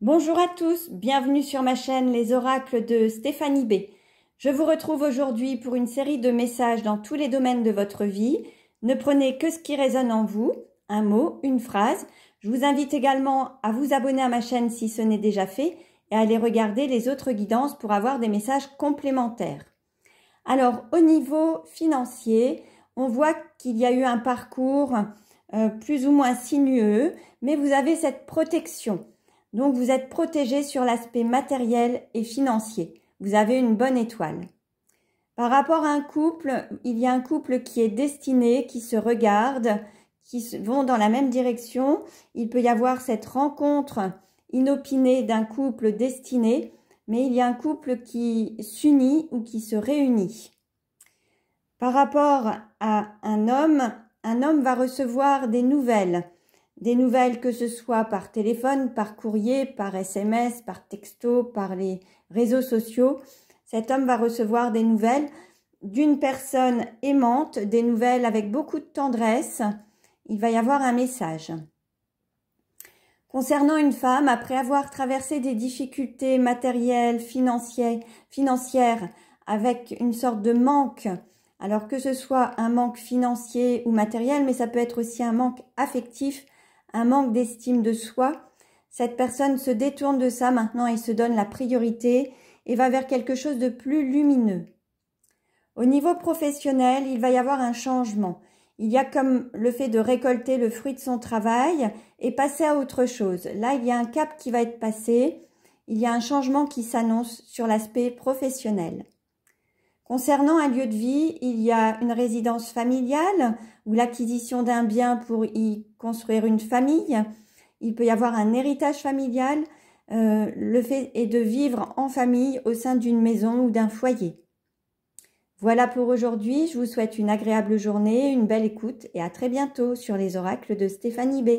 Bonjour à tous, bienvenue sur ma chaîne Les oracles de Stéphanie B. Je vous retrouve aujourd'hui pour une série de messages dans tous les domaines de votre vie. Ne prenez que ce qui résonne en vous, un mot, une phrase. Je vous invite également à vous abonner à ma chaîne si ce n'est déjà fait et à aller regarder les autres guidances pour avoir des messages complémentaires. Alors au niveau financier, on voit qu'il y a eu un parcours euh, plus ou moins sinueux, mais vous avez cette protection. Donc vous êtes protégé sur l'aspect matériel et financier. Vous avez une bonne étoile. Par rapport à un couple, il y a un couple qui est destiné, qui se regarde, qui vont dans la même direction. Il peut y avoir cette rencontre inopinée d'un couple destiné, mais il y a un couple qui s'unit ou qui se réunit. Par rapport à un homme, un homme va recevoir des nouvelles des nouvelles, que ce soit par téléphone, par courrier, par SMS, par texto, par les réseaux sociaux. Cet homme va recevoir des nouvelles d'une personne aimante, des nouvelles avec beaucoup de tendresse. Il va y avoir un message. Concernant une femme, après avoir traversé des difficultés matérielles, financières, financières avec une sorte de manque, alors que ce soit un manque financier ou matériel, mais ça peut être aussi un manque affectif, un manque d'estime de soi, cette personne se détourne de ça maintenant et se donne la priorité et va vers quelque chose de plus lumineux. Au niveau professionnel, il va y avoir un changement. Il y a comme le fait de récolter le fruit de son travail et passer à autre chose. Là, il y a un cap qui va être passé. Il y a un changement qui s'annonce sur l'aspect professionnel. Concernant un lieu de vie, il y a une résidence familiale ou l'acquisition d'un bien pour y construire une famille. Il peut y avoir un héritage familial. Euh, le fait est de vivre en famille au sein d'une maison ou d'un foyer. Voilà pour aujourd'hui. Je vous souhaite une agréable journée, une belle écoute et à très bientôt sur les oracles de Stéphanie B.